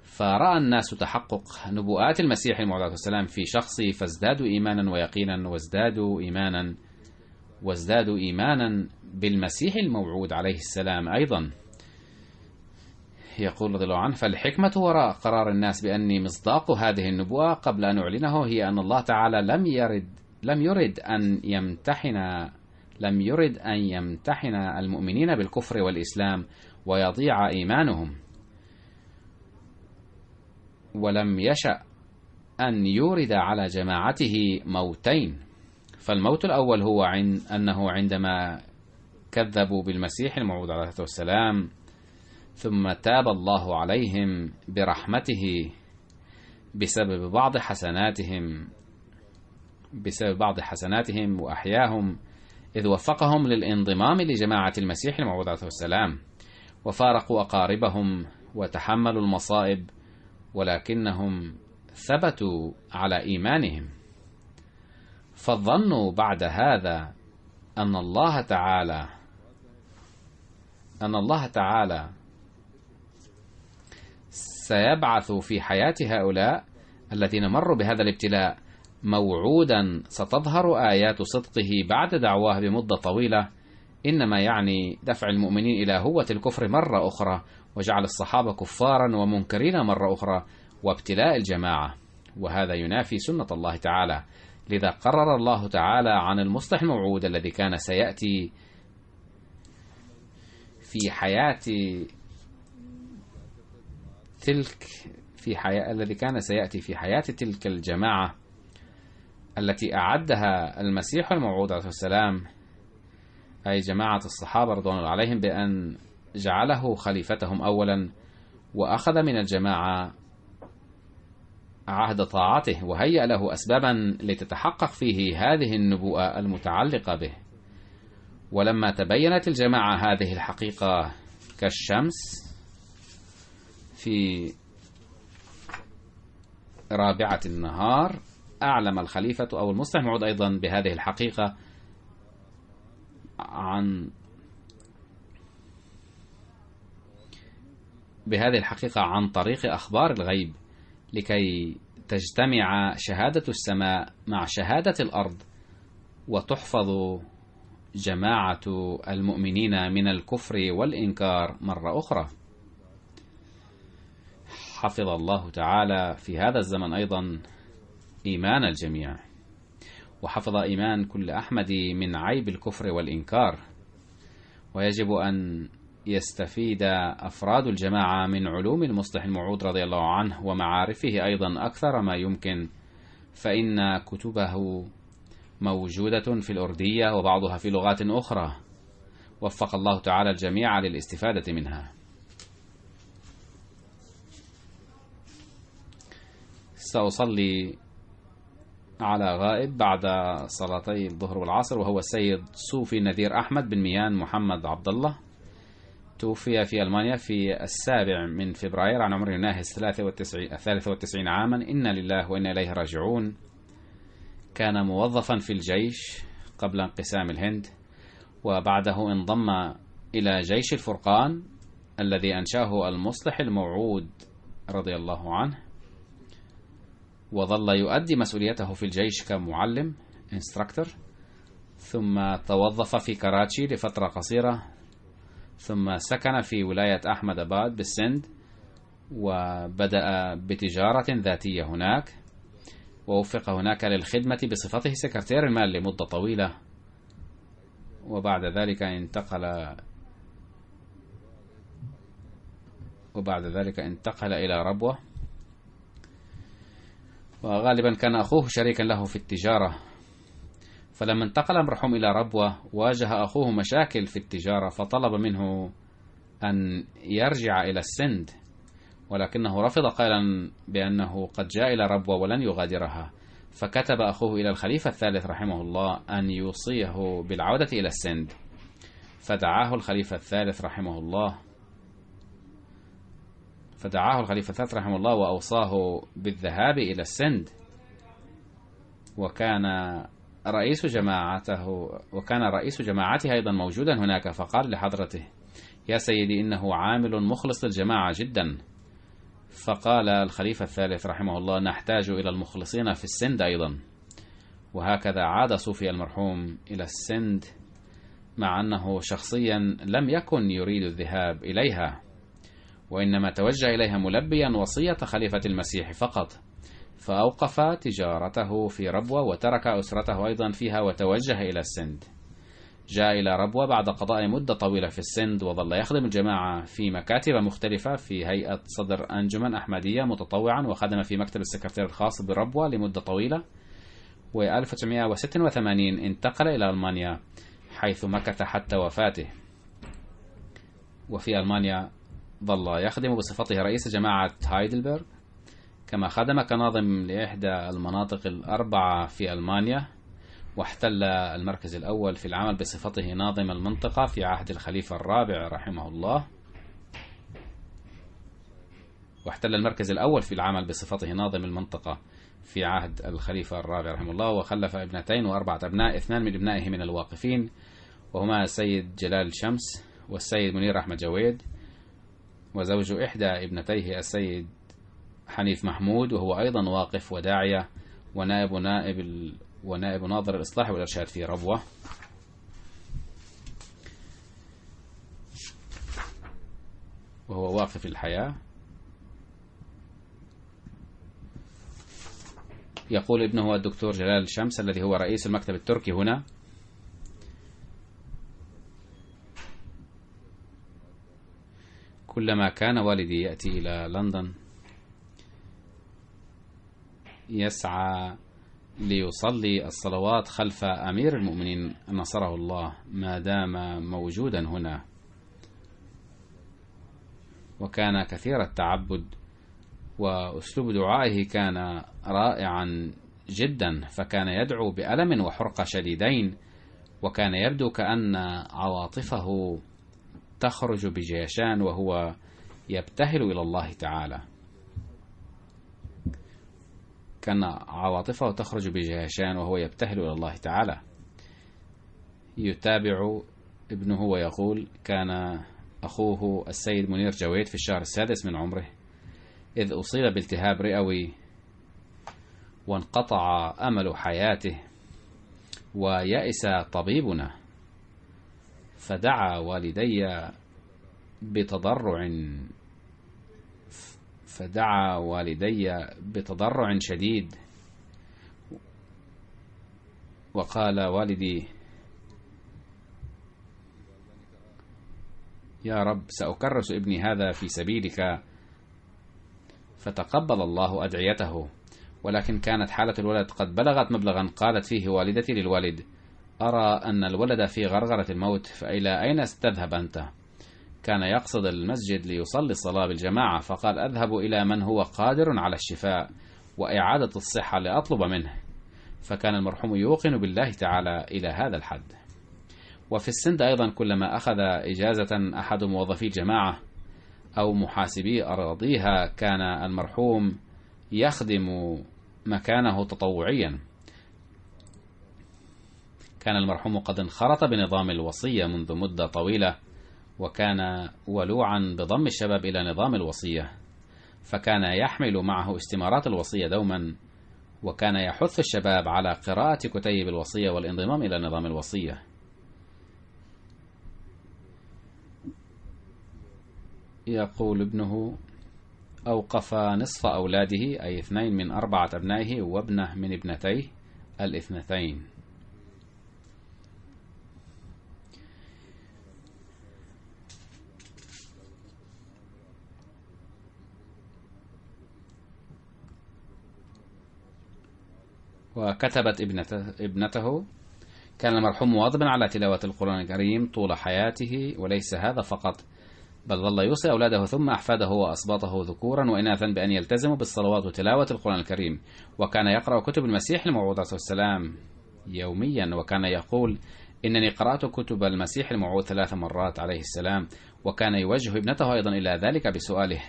فرأى الناس تحقق نبوءات المسيح عليه السلام في شخصي فازدادوا إيمانا ويقينا وازدادوا إيمانا وازدادوا إيمانا بالمسيح الموعود عليه السلام أيضا يقول رضي الله عنه فالحكمة وراء قرار الناس بأني مصداق هذه النبوة قبل أن أعلنه هي أن الله تعالى لم يرد لم يرد أن يمتحن لم يرد أن يمتحن المؤمنين بالكفر والإسلام ويضيع إيمانهم ولم يشأ أن يورد على جماعته موتين فالموت الأول هو عن أنه عندما كذبوا بالمسيح الموعود عليه الصلاة والسلام ثم تاب الله عليهم برحمته بسبب بعض حسناتهم بسبب بعض حسناتهم وأحياهم إذ وفقهم للانضمام لجماعة المسيح الموعود عليه السلام وفارقوا أقاربهم وتحملوا المصائب ولكنهم ثبتوا على إيمانهم فظنوا بعد هذا أن الله تعالى أن الله تعالى سيبعث في حياة هؤلاء الذين مروا بهذا الابتلاء موعودا ستظهر آيات صدقه بعد دعواه بمدة طويلة إنما يعني دفع المؤمنين إلى هوة الكفر مرة أخرى وجعل الصحابة كفارا ومنكرين مرة أخرى وابتلاء الجماعة وهذا ينافي سنة الله تعالى لذا قرر الله تعالى عن المصلح الموعود الذي كان سيأتي في حياة تلك في حياة الذي كان سيأتي في حياة تلك الجماعة التي أعدها المسيح الموعود عليه السلام أي جماعة الصحابة رضوان الله عليهم بأن جعله خليفتهم أولا وأخذ من الجماعة عهد طاعته وهيأ له أسبابا لتتحقق فيه هذه النبوءة المتعلقة به ولما تبينت الجماعة هذه الحقيقة كالشمس في رابعة النهار أعلم الخليفة أو المستمعود أيضا بهذه الحقيقة عن بهذه الحقيقة عن طريق أخبار الغيب لكي تجتمع شهادة السماء مع شهادة الأرض وتحفظ جماعة المؤمنين من الكفر والإنكار مرة أخرى. حفظ الله تعالى في هذا الزمن أيضا إيمان الجميع. وحفظ إيمان كل أحمدي من عيب الكفر والإنكار ويجب أن يستفيد أفراد الجماعة من علوم المصلح الموعود رضي الله عنه ومعارفه أيضا أكثر ما يمكن فإن كتبه موجودة في الأردية وبعضها في لغات أخرى وفق الله تعالى الجميع للاستفادة منها سأصلي على غائب بعد صلاتي الظهر والعصر وهو السيد صوفي نذير أحمد بن ميان محمد عبد الله توفي في ألمانيا في السابع من فبراير عن عمر يناهز 93, 93 عاما إنا لله وإنا إليه راجعون كان موظفا في الجيش قبل انقسام الهند وبعده انضم إلى جيش الفرقان الذي أنشاه المصلح الموعود رضي الله عنه وظل يؤدي مسؤوليته في الجيش كمعلم instructor ثم توظف في كراتشي لفترة قصيرة ثم سكن في ولاية أحمد أباد بالسند وبدأ بتجارة ذاتية هناك ووفق هناك للخدمة بصفته سكرتير المال لمدة طويلة وبعد ذلك انتقل وبعد ذلك انتقل إلى ربوة وغالبا كان أخوه شريكا له في التجارة فلما انتقل أمرحوم إلى ربوة واجه أخوه مشاكل في التجارة فطلب منه أن يرجع إلى السند ولكنه رفض قائلا بأنه قد جاء إلى ربوة ولن يغادرها فكتب أخوه إلى الخليفة الثالث رحمه الله أن يوصيه بالعودة إلى السند فدعاه الخليفة الثالث رحمه الله فدعاه الخليفة الثالث رحمه الله وأوصاه بالذهاب إلى السند وكان رئيس جماعته وكان رئيس جماعته أيضا موجودا هناك فقال لحضرته يا سيدي إنه عامل مخلص للجماعة جدا فقال الخليفة الثالث رحمه الله نحتاج إلى المخلصين في السند أيضا وهكذا عاد صوفي المرحوم إلى السند مع أنه شخصيا لم يكن يريد الذهاب إليها وإنما توجه إليها ملبيا وصية خليفة المسيح فقط فأوقف تجارته في ربوة وترك أسرته أيضا فيها وتوجه إلى السند جاء إلى ربوة بعد قضاء مدة طويلة في السند وظل يخدم الجماعة في مكاتب مختلفة في هيئة صدر أنجمن أحمدية متطوعا وخدم في مكتب السكرتير الخاص بربوة لمدة طويلة و 1986 انتقل إلى ألمانيا حيث مكث حتى وفاته وفي ألمانيا ظل يخدم بصفته رئيس جماعة هايدلبرغ كما خدم كناظم لإحدى المناطق الأربعة في ألمانيا واحتل المركز الأول في العمل بصفته ناظم المنطقة في عهد الخليفة الرابع رحمه الله واحتل المركز الأول في العمل بصفته ناظم المنطقة في عهد الخليفة الرابع رحمه الله وخلف ابنتين وأربعة أبناء اثنان من ابنائه من الواقفين وهما السيد جلال شمس والسيد منير أحمد جويد وزوج إحدى ابنتيه السيد حنيف محمود وهو أيضا واقف وداعية ونائب نائب ال... ونائب ناظر الإصلاح والإرشاد في ربوة وهو واقف الحياة يقول ابنه الدكتور جلال الشمس الذي هو رئيس المكتب التركي هنا كلما كان والدي يأتي إلى لندن يسعى ليصلي الصلوات خلف أمير المؤمنين نصره الله ما دام موجودا هنا وكان كثير التعبد وأسلوب دعائه كان رائعا جدا فكان يدعو بألم وحرقة شديدين وكان يبدو كأن عواطفه تخرج بجيشان وهو يبتهل إلى الله تعالى كان عواطفه تخرج بجيشان وهو يبتهل إلى الله تعالى يتابع ابنه ويقول كان أخوه السيد منير جويد في الشهر السادس من عمره إذ أصيب بالتهاب رئوي وانقطع أمل حياته ويأس طبيبنا فدعا والدي بتضرع فدعا والدي بتضرع شديد وقال والدي يا رب سأكرس ابني هذا في سبيلك فتقبل الله أدعيته ولكن كانت حالة الولد قد بلغت مبلغا قالت فيه والدتي للوالد أرى أن الولد في غرغرة الموت فإلى أين ستذهب أنت؟ كان يقصد المسجد ليصلي الصلاة بالجماعة فقال أذهب إلى من هو قادر على الشفاء وإعادة الصحة لأطلب منه فكان المرحوم يوقن بالله تعالى إلى هذا الحد وفي السند أيضا كلما أخذ إجازة أحد موظفي الجماعة أو محاسبي أراضيها كان المرحوم يخدم مكانه تطوعيا كان المرحوم قد انخرط بنظام الوصية منذ مدة طويلة وكان ولوعا بضم الشباب إلى نظام الوصية فكان يحمل معه استمارات الوصية دوما وكان يحث الشباب على قراءة كتيب الوصية والانضمام إلى نظام الوصية يقول ابنه أوقف نصف أولاده أي اثنين من أربعة أبنائه وابنه من ابنتيه الاثنتين وكتبت ابنته, ابنته كان المرحوم مواظبا على تلاوة القرآن الكريم طول حياته وليس هذا فقط بل ظل يوصي أولاده ثم أحفاده وأصباطه ذكورا وإناثا بأن يلتزموا بالصلوات وتلاوة القرآن الكريم وكان يقرأ كتب المسيح الموعود عليه السلام يوميا وكان يقول إنني قرأت كتب المسيح الموعود ثلاث مرات عليه السلام وكان يوجه ابنته أيضا إلى ذلك بسؤاله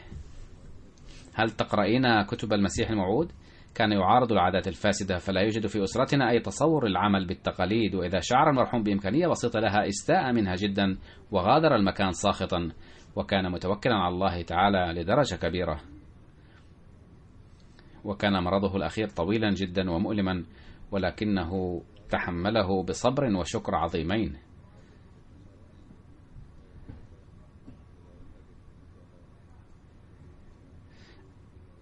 هل تقرأين كتب المسيح الموعود؟ كان يعارض العادات الفاسدة فلا يوجد في أسرتنا أي تصور للعمل بالتقاليد وإذا شعر المرحوم بإمكانية بسيطة لها استاء منها جدا وغادر المكان ساخطا وكان متوكلا على الله تعالى لدرجة كبيرة وكان مرضه الأخير طويلا جدا ومؤلما ولكنه تحمله بصبر وشكر عظيمين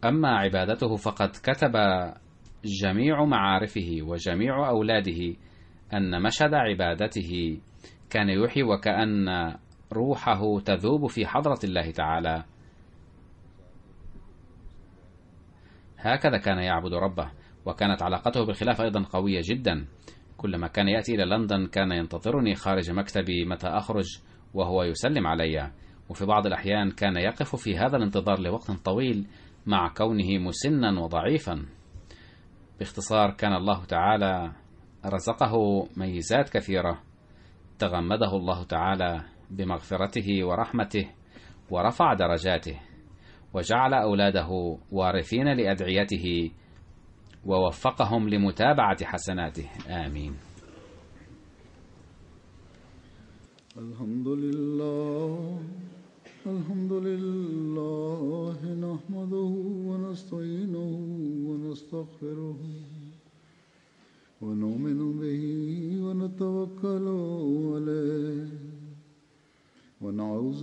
أما عبادته فقد كتب جميع معارفه وجميع أولاده أن مشهد عبادته كان يوحي وكأن روحه تذوب في حضرة الله تعالى هكذا كان يعبد ربه وكانت علاقته بالخلافة أيضا قوية جدا كلما كان يأتي إلى لندن كان ينتظرني خارج مكتبي متى أخرج وهو يسلم علي وفي بعض الأحيان كان يقف في هذا الانتظار لوقت طويل مع كونه مسنا وضعيفا باختصار كان الله تعالى رزقه ميزات كثيرة تغمده الله تعالى بمغفرته ورحمته ورفع درجاته وجعل أولاده وارثين لأدعيته ووفقهم لمتابعة حسناته آمين الحمد لله